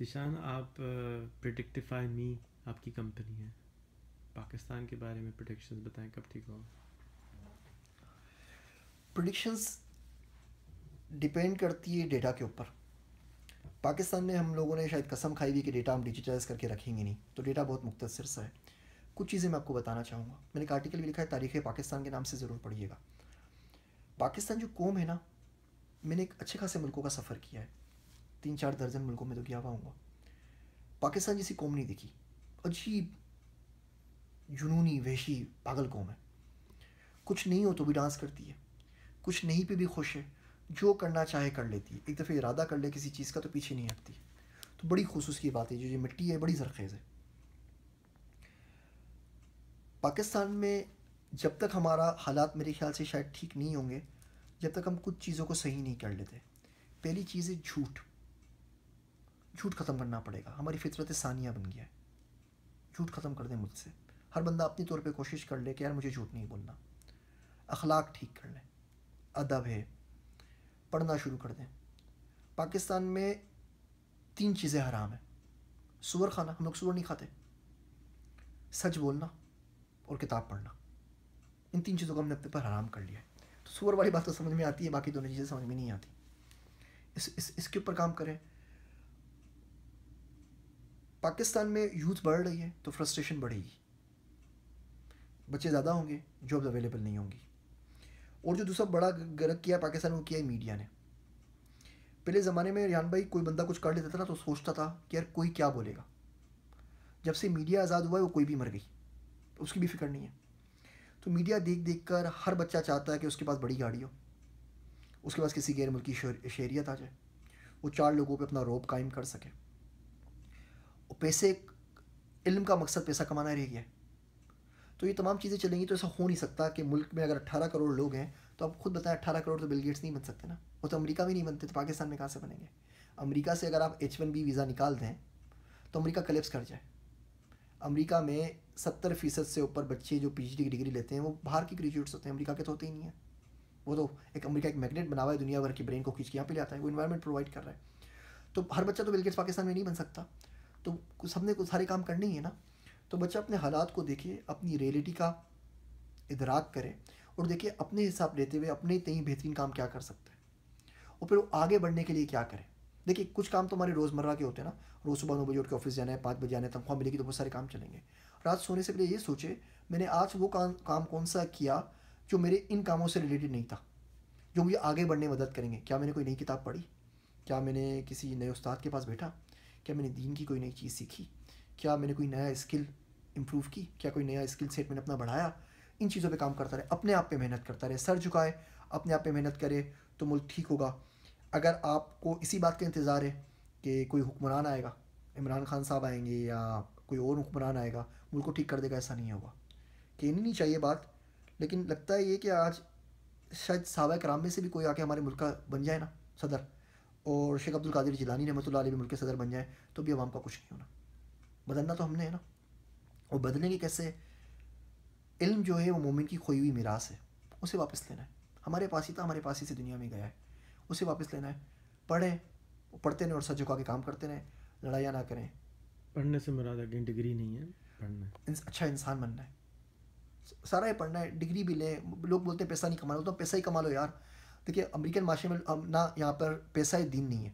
निशान आप प्रडिक्टिफाई मी आपकी कंपनी है पाकिस्तान के बारे में प्रडिक्शन बताएं कब ठीक होगा प्रडिक्शंस डिपेंड करती है डेटा के ऊपर पाकिस्तान में हम लोगों ने शायद कसम खाई हुई कि डेटा हम डिजिटलाइज करके रखेंगे नहीं तो डेटा बहुत मुख्तर सा है कुछ चीज़ें मैं आपको बताना चाहूँगा मैंने एक आर्टिकल भी लिखा है तारीख़ पाकिस्तान के नाम से ज़रूर पढ़िएगा पाकिस्तान जो कौम है ना मैंने एक अच्छे खासे मुल्कों का सफ़र किया है तीन चार दर्जन मुल्कों में तो हुआ पाऊँगा पाकिस्तान जैसी कौम नहीं दिखी अजीब जुनूनी वहशी पागल कौम है कुछ नहीं हो तो भी डांस करती है कुछ नहीं पे भी खुश है जो करना चाहे कर लेती है एक दफ़े इरादा कर ले किसी चीज़ का तो पीछे नहीं हटती तो बड़ी खसूस की बात है जो ये मिट्टी है बड़ी जरखेज़ है पाकिस्तान में जब तक हमारा हालात मेरे ख्याल से शायद ठीक नहीं होंगे जब तक हम कुछ चीज़ों को सही नहीं कर लेते पहली चीज़ है झूठ झूठ ख़त्म करना पड़ेगा हमारी फितरत सानिया बन गया है झूठ ख़त्म कर दें मुझसे हर बंदा अपनी तौर पे कोशिश कर ले कि यार मुझे झूठ नहीं बोलना अखलाक ठीक कर लें अदब है पढ़ना शुरू कर दें पाकिस्तान में तीन चीज़ें हराम हैं सुअर खाना हम लोग सुअर नहीं खाते सच बोलना और किताब पढ़ना इन तीन चीज़ों को हमने अपने पर हराम कर लिया है तो सुअर वाली बात तो समझ में आती है बाकी दोनों चीज़ें समझ में नहीं आती इस इस इसके ऊपर काम करें पाकिस्तान में यूथ बढ़ रही है तो फ्रस्ट्रेशन बढ़ेगी बच्चे ज़्यादा होंगे जॉब्स अवेलेबल नहीं होंगी और जो दूसरा बड़ा गर्क किया पाकिस्तान को किया है मीडिया ने पहले ज़माने में रियान भाई कोई बंदा कुछ कर लेता था ना तो सोचता था कि यार कोई क्या बोलेगा जब से मीडिया आज़ाद हुआ है वो कोई भी मर गई उसकी भी फिक्र नहीं है तो मीडिया देख देख कर हर बच्चा चाहता है कि उसके पास बड़ी गाड़ी हो उसके पास किसी गैर मुल्की शहरियत आ जाए वो चार लोगों पे अपना रोब कायम कर सके पैसे इल्म का मकसद पैसा कमाना रह गया तो ये तमाम चीज़ें चलेंगी तो ऐसा हो नहीं सकता कि मुल्क में अगर अट्ठारह करोड़ लोग हैं तो आप खुद बताएं अट्ठारह करोड़ तो बिल गेट्स नहीं बन सकते ना वो तो अमेरिका में नहीं बनते तो पाकिस्तान में कहाँ से बनेंगे अमेरिका से अगर आप एच वन बी वीज़ा निकाल दें तो अमेरिका कलेप्स कर जाए अमेरिका में सत्तर फीसद से ऊपर बच्चे जो पी की डिग्री लेते हैं वो बाहर के ग्रेजुएट्स होते हैं अमरीका के तो होते ही नहीं है वो तो एक अमरीका एक मैगनेट बना हुआ है दुनिया भर के ब्रेन को खींच के यहाँ पर ले आता है वो इन्वायरमेंट प्रोवाइड कर रहा है तो हर बच्चा तो बिलगेट्स पाकिस्तान में नहीं बन सकता तो सबने को सारे काम करने ही है ना तो बच्चा अपने हालात को देखिए अपनी रियलिटी का इधराक करें और देखिए अपने हिसाब लेते हुए अपने कहीं बेहतरीन काम क्या कर सकते हैं और फिर वो आगे बढ़ने के लिए क्या करें देखिए कुछ काम तो हमारे रोज़मर्रा के होते हैं ना रोज़ सुबह नौ बजे उठ के ऑफिस जाना है पाँच बजे आना है तनख्वाह मिलेगी तो बहुत सारे काम चलेंगे रात सोने से पहले ये सोचे मैंने आज वो काम काम कौन सा किया जो मेरे इन कामों से रिलेटेड नहीं था जो मुझे आगे बढ़ने में मदद करेंगे क्या मैंने कोई नई किताब पढ़ी क्या मैंने किसी नए उस्ताद के पास बैठा क्या मैंने दीन की कोई नई चीज़ सीखी क्या मैंने कोई नया स्किल इम्प्रूव की क्या कोई नया स्किल सेट मैंने अपना बढ़ाया इन चीज़ों पे काम करता रहे अपने आप पे मेहनत करता रहे सर झुकाए अपने आप पे मेहनत करे तो मुल्क ठीक होगा अगर आपको इसी बात का इंतज़ार है कि कोई हुक्मरान आएगा इमरान खान साहब आएंगे या कोई और हुक्मरान आएगा मुल्क को ठीक कर देगा ऐसा नहीं होगा कहनी नहीं चाहिए बात लेकिन लगता है ये कि आज शायद सहाबा कराम में से भी कोई आके हमारे मुल्क का बन जाए ना सदर और शेख अब्दुल कादिर जिलानी रहमतुल्लाह अलैह मुल्क सदर बन जाए तो भी अवाम का कुछ नहीं होना बदलना तो हमने है ना और बदलेंगे कैसे इल्म जो है वो मोमिन की खोई हुई मीरास है उसे वापस लेना है हमारे पास ही था हमारे पास ही से दुनिया में गया है उसे वापस लेना है पढ़ें पढ़ते रहें और सर झुका के काम करते रहें लड़ाइयाँ ना करें पढ़ने से मरा डिग्री नहीं है पढ़ना अच्छा इंसान बनना है सारा ही पढ़ना है डिग्री भी लें लोग बोलते हैं पैसा नहीं कमा लो तो पैसा ही कमा लो यार देखिए अमेरिकन माशरे में ना यहाँ पर पैसा ही दीन नहीं है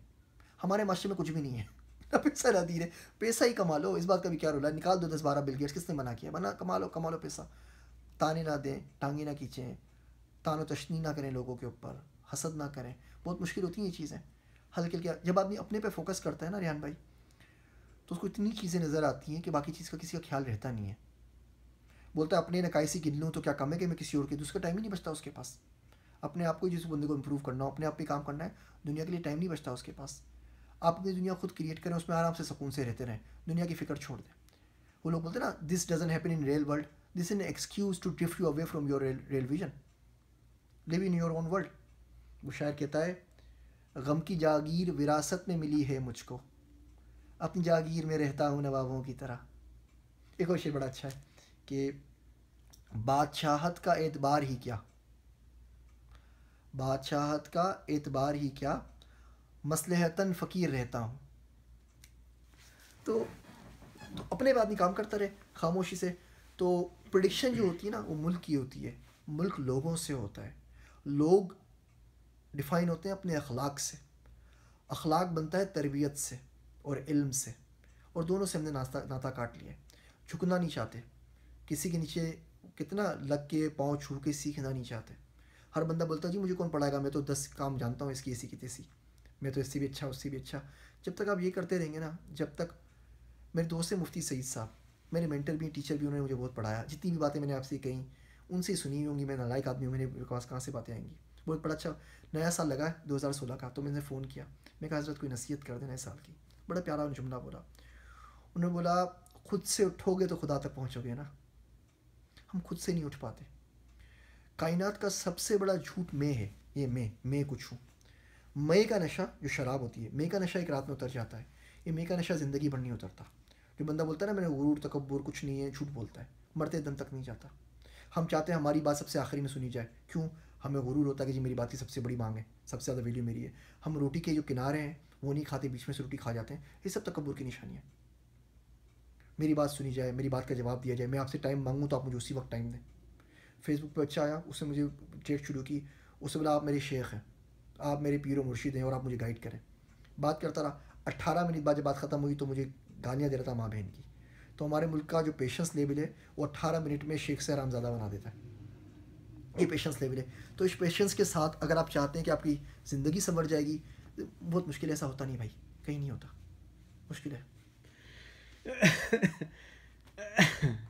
हमारे माशरे में कुछ भी नहीं है ना पैसा ना दीन है पैसा ही कमा लो इस बात का भी क्या रोला निकाल दो दस बारह बिल गेट्स किसने मना किया मना कमा लो कमा लो पैसा ताने ना दें टांगे ना खींचें तानो तशनी ना करें लोगों के ऊपर हसद ना करें बहुत मुश्किल होती हैं ये चीज़ें हल्के हल्के जब आदमी अपने पर फोकस करता है ना रेहान भाई तो उसको इतनी चीज़ें नज़र आती हैं कि बाकी चीज़ का किसी का ख्याल रहता नहीं है बोलता है अपने नकायसी गिन लूँ तो क्या कम है कि मैं किसी और के दूसरे तो टाइम ही नहीं बचता उसके पास अपने आप को जिस बंदे को इम्प्रूव करना हो अपने आप पे काम करना है दुनिया के लिए टाइम नहीं बचता उसके पास आप अपनी दुनिया खुद क्रिएट करें उसमें आराम से सुकून से रहते रहें दुनिया की फिक्र छोड़ दें वो लोग बोलते ना this doesn't happen in real world this in excuse to drift you away from your real vision live in your own world वो शायर कहता है गम की जागीर विरासत में मिली है मुझको अपनी जागीर में रहता हूँ नवाबों की तरह एक और शेर बड़ा अच्छा है कि बादशाहत का एतबार ही क्या बादशाहत का एतबार ही क्या मसलहतन फ़कीर रहता हूँ तो, तो अपने बाद में काम करता रहे खामोशी से तो प्रडिक्शन जो होती है ना वो मुल्क की होती है मुल्क लोगों से होता है लोग डिफ़ाइन होते हैं अपने अखलाक से अखलाक बनता है तरबियत से और इल्म से और दोनों से हमने नाश्ता नाता काट लिया झुकना नहीं चाहते किसी के नीचे कितना लग के पाँव छू के सीखना नहीं चाहते हर बंदा बोलता है जी मुझे कौन पढ़ाएगा मैं तो दस काम जानता हूँ इसकी इसी की तेसी मैं तो इससे भी अच्छा उससे भी अच्छा जब तक आप ये करते रहेंगे ना जब तक मेरे दोस्त हैं मुफ्ती सईद साहब मेरे मेंटर भी टीचर भी उन्होंने मुझे बहुत पढ़ाया जितनी भी बातें मैंने आपसे कही उनसे सुनी होंगी मैं नालायक आदमी हूँ मेरे पास कहाँ से बातें आएंगी बहुत बड़ा अच्छा नया साल लगा है सोलह का तो मैंने फ़ोन किया मैं कहा हजरत कोई नसीहत कर दे नए साल की बड़ा प्यारा जुमला बोला उन्होंने बोला खुद से उठोगे तो खुदा तक पहुँचोगे ना हम खुद से नहीं उठ पाते कायनात का सबसे बड़ा झूठ मैं है ये मैं मैं कुछ हूँ मैं का नशा जो शराब होती है मैं का नशा एक रात में उतर जाता है ये मैं का नशा ज़िंदगी भर नहीं उतरता जो बंदा बोलता है ना मेरा गुरूर तकबर कुछ नहीं है झूठ बोलता है मरते दम तक नहीं जाता हम चाहते हैं हमारी बात सबसे आखिरी में सुनी जाए क्यों हमें गुरूर होता है कि जी मेरी बात की सबसे बड़ी मांग है सबसे ज़्यादा वैल्यू मेरी है हम रोटी के जो किनारे हैं वो नहीं खाते बीच में से रोटी खा जाते हैं ये सब तकबर की निशानी है मेरी बात सुनी जाए मेरी बात का जवाब दिया जाए मैं आपसे टाइम मांगूँ तो आप मुझे उसी वक्त टाइम दें फेसबुक पर अच्छा आया उसने मुझे चेट शुरू की उससे बोला आप मेरे शेख हैं आप मेरे पीर मुर्शिद हैं और आप मुझे गाइड करें बात करता रहा अट्ठारह मिनट बाद जब बात ख़त्म हुई तो मुझे गालियाँ दे रहा था माँ बहन की तो हमारे मुल्क का जो पेशेंस लेवल है वो अट्ठारह मिनट में शेख से आराम ज्यादा बना देता है ये पेशेंस लेवल है तो इस पेशेंस के साथ अगर आप चाहते हैं कि आपकी ज़िंदगी संवर जाएगी तो बहुत मुश्किल ऐसा होता नहीं भाई कहीं नहीं होता मुश्किल है